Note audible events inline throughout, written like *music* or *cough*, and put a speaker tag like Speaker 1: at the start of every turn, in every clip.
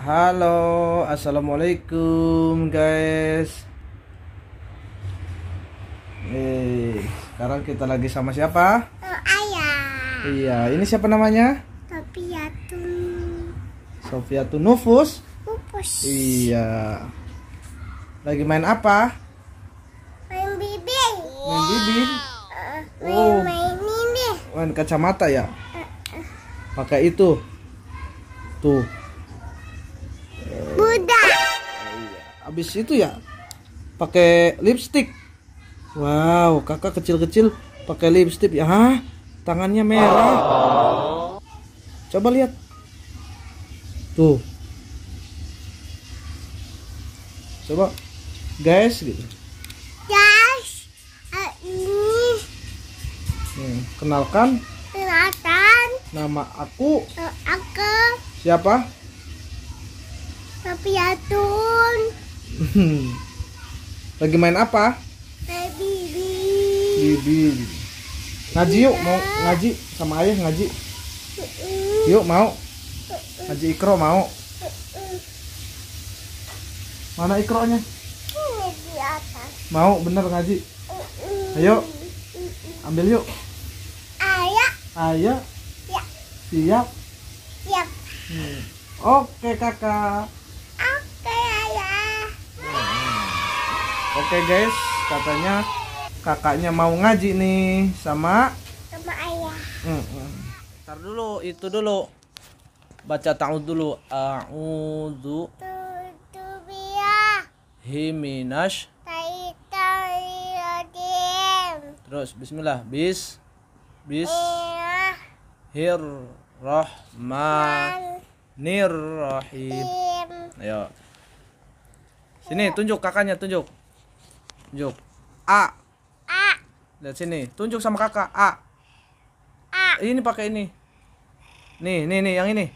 Speaker 1: Halo, assalamualaikum guys. Eh, sekarang kita lagi sama siapa? Eh, ayah. Iya, ini siapa namanya? Sofia Sofiatun Nufus. Nufus. Iya. Lagi main apa? Main bibir. Main bibir. Uh, main, oh. main ini. Main kacamata ya. Eh, Pakai itu. Tuh. habis itu ya pakai lipstick wow kakak kecil-kecil pakai lipstick ya Hah? tangannya merah coba lihat tuh coba guys gitu guys ini hmm, kenalkan kenalkan nama aku aku siapa Sofiatun Hmm. Lagi main apa? Bibi. Baby. Ngaji yuk, mau ngaji sama ayah ngaji. Yuk mau. Ngaji Ikro mau. Mana Ikronya? Di Mau bener ngaji. Ayo. Ambil yuk. Ayah. Ayah. Ya. Siap. Siap. Ya. Hmm. Oke kakak. oke okay, guys katanya kakaknya mau ngaji nih sama sama ayah mm -mm. Ntar dulu itu dulu baca ta'ud dulu a'udzu himinash terus bismillah bis bis hir rahmanir nir rahim ayo sini tunjuk kakaknya tunjuk Tunjuk. A. A. Lihat sini. Tunjuk sama kakak. A. A. Ini pakai ini. Nih, nih, nih, yang ini.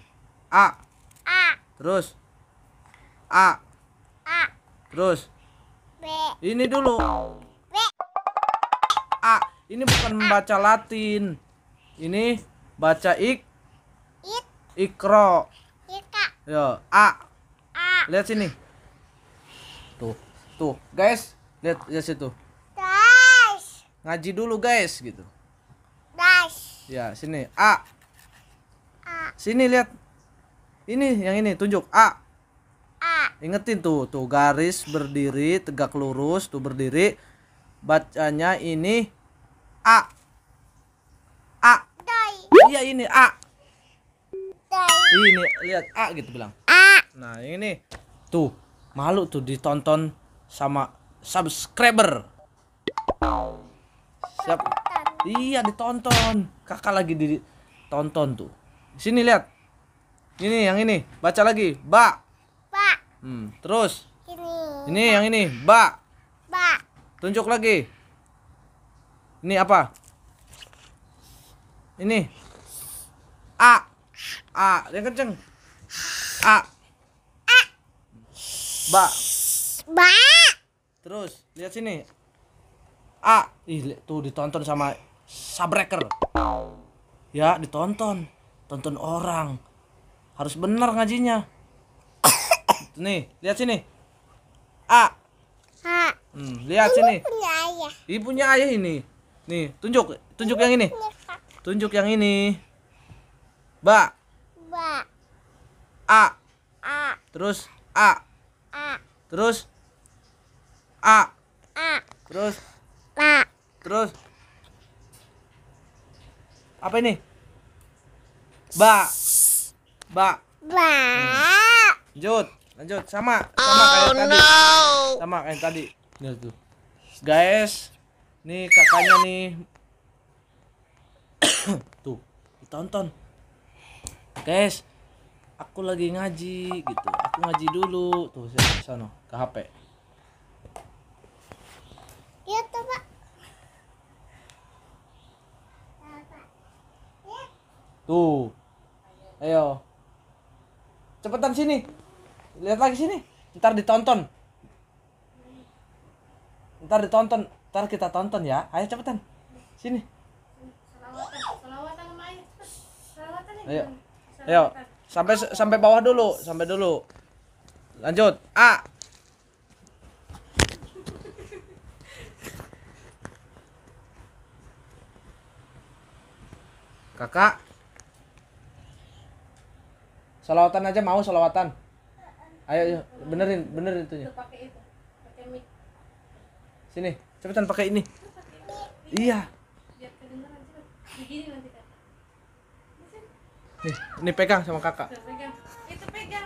Speaker 1: A. A. Terus. A. A. Terus. B. Ini dulu. B. A. Ini bukan membaca Latin. Ini baca ik. It. Ikro. Ika. Yo, A. A. Lihat sini. Tuh, tuh, guys. Lihat lihat situ. Guys. Ngaji dulu guys gitu. Guys. Ya, sini. A. A. Sini lihat. Ini yang ini tunjuk A. A. Ingetin tuh, tuh garis berdiri tegak lurus, tuh berdiri. Bacanya ini A. A. Iya ini A. Dai. Ini lihat A gitu bilang. A. Nah, ini tuh malu tuh ditonton sama subscriber. Siap. Iya ditonton. Kakak lagi ditonton tuh. Sini lihat. Ini yang ini. Baca lagi. Ba. Ba. Hmm, terus. Ini. Ini yang ini. Ba. Ba. Tunjuk lagi. Ini apa? Ini. A. A. Yang kenceng. A. A. Ba. Ba. Terus, lihat sini. A. Ih, tuh ditonton sama subreker. Ya, ditonton. Tonton orang. Harus benar ngajinya. *coughs* Nih, lihat sini. A. A. Hmm, lihat ini sini. Punya ayah. Ini punya ayah ini. Nih, tunjuk, tunjuk ini yang ini. Tunjuk yang ini. Ba. Ba. A. A. Terus A. A. Terus A. A. Terus? A, Terus? Apa ini? Ba. Ba. Ba. Hmm. Lanjut, lanjut sama, sama oh, kayak no. tadi. Sama kayak tadi. Ya, tuh. Guys, nih kakaknya nih *coughs* tuh ditonton guys aku lagi ngaji gitu aku ngaji dulu tuh sana ke HP Tuh. Ayo. Cepetan sini. Lihat lagi sini. Ntar ditonton. Ntar ditonton. Ntar kita tonton ya. Ayo cepetan. Sini. Ayo. Ayo. Sampai sampai bawah dulu, sampai dulu. Lanjut. A. Kakak. Salawatan aja mau salawatan. Ayo, benerin, benerin itu. Sini, cepetan pakai ini. Iya. Nih, ini pegang sama kakak. Itu pegang.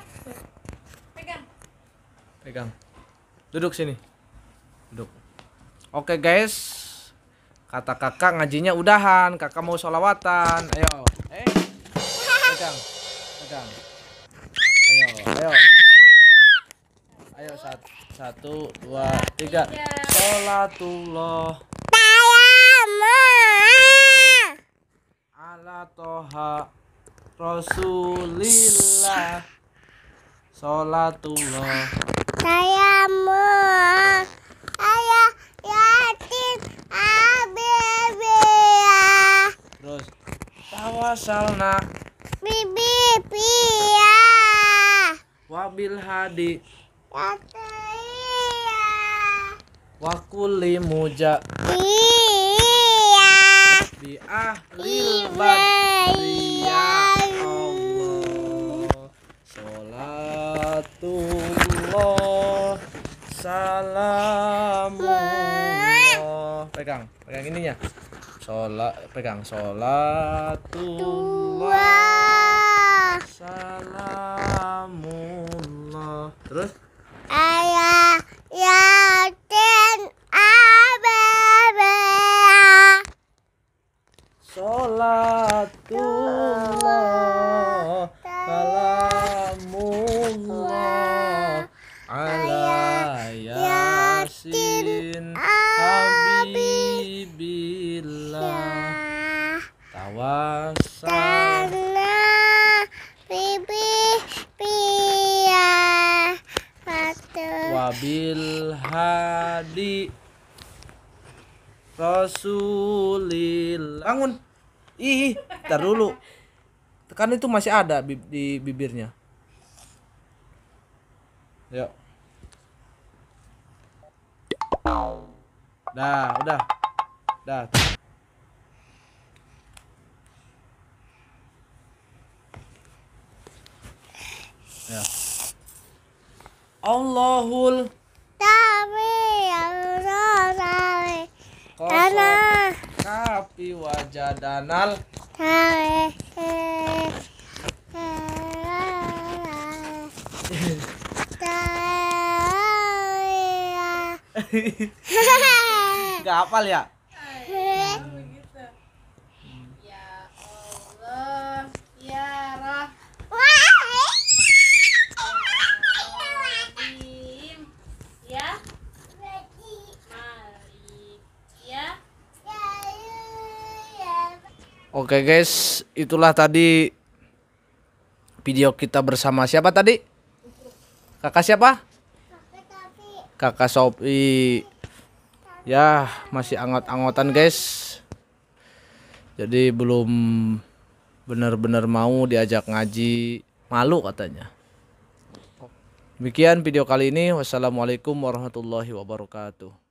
Speaker 1: Pegang. Pegang. Duduk sini. Duduk. Oke, guys. Kata kakak ngajinya udahan, kakak mau solawatan. Ayo. Eh. Pegang pegang ayo ayo ayo sat satu dua tiga Salatullah. ala toha rasulillah Salatullah. saya mu. saya terus tawasalna bibi bil hadi wa kulli muja iya bi ahlil badriya Allah sholatullah salamullah pegang pegang ininya sholat pegang sholatullah salamullah Terus? Ayah, yakin abba. Salatullah. Ya wabil hadi Rasulillah bangun ih ntar dulu tekan itu masih ada di bibirnya yuk ya. dah udah dah ya Allahul Tapi Allah Karena wajah danal Tapi *laughs* Gak hafal ya? Oke guys, itulah tadi video kita bersama siapa tadi? Kakak siapa? Kakak Sopi. Ya, masih angot-angotan guys. Jadi belum benar-benar mau diajak ngaji, malu katanya. Demikian video kali ini. Wassalamualaikum warahmatullahi wabarakatuh.